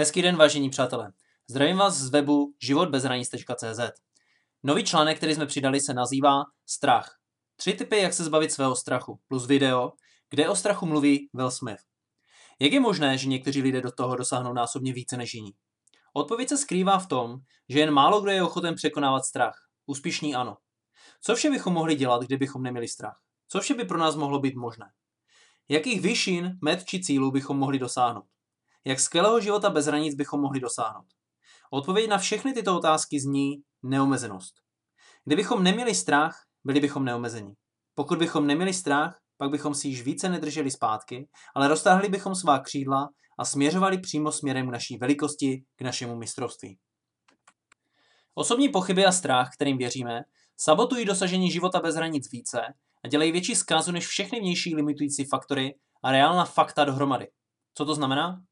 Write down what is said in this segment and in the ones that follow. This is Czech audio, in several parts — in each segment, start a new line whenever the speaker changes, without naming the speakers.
Hezký den, vážení přátelé. Zdravím vás z webu životbezhranic.cz. Nový článek, který jsme přidali, se nazývá Strach. Tři typy, jak se zbavit svého strachu, plus video, kde o strachu mluví Will Smith. Jak je možné, že někteří lidé do toho dosáhnou násobně více než jiní? Odpověď se skrývá v tom, že jen málo kdo je ochoten překonávat strach. Úspěšný ano. Co vše bychom mohli dělat, kdybychom neměli strach? Co vše by pro nás mohlo být možné? Jakých vyšin, met či cílů bychom mohli dosáhnout? Jak skvělého života bez hranic bychom mohli dosáhnout? Odpověď na všechny tyto otázky zní neomezenost. Kdybychom neměli strach, byli bychom neomezeni. Pokud bychom neměli strach, pak bychom si již více nedrželi zpátky, ale roztáhli bychom svá křídla a směřovali přímo směrem k naší velikosti, k našemu mistrovství. Osobní pochyby a strach, kterým věříme, sabotují dosažení života bez hranic více a dělají větší zkázu než všechny vnější limitující faktory a reálná fakta dohromady. Co to znamená?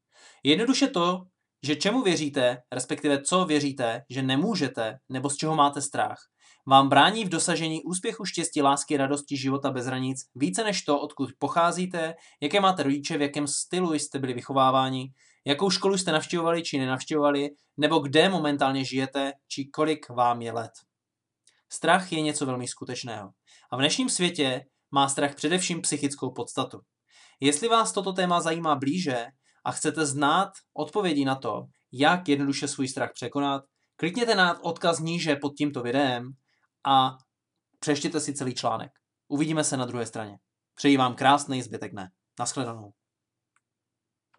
Jednoduše to, že čemu věříte, respektive co věříte, že nemůžete, nebo z čeho máte strach, vám brání v dosažení úspěchu, štěstí, lásky, radosti, života bez hranic více než to, odkud pocházíte, jaké máte rodiče, v jakém stylu jste byli vychováváni, jakou školu jste navštěvovali či nenavštěvovali, nebo kde momentálně žijete, či kolik vám je let. Strach je něco velmi skutečného. A v dnešním světě má strach především psychickou podstatu. Jestli vás toto téma zajímá blíže, a chcete znát odpovědi na to, jak jednoduše svůj strach překonat, klikněte na odkaz níže pod tímto videem a přečtěte si celý článek. Uvidíme se na druhé straně. Přeji vám krásný zbytek dne. Naschledanou.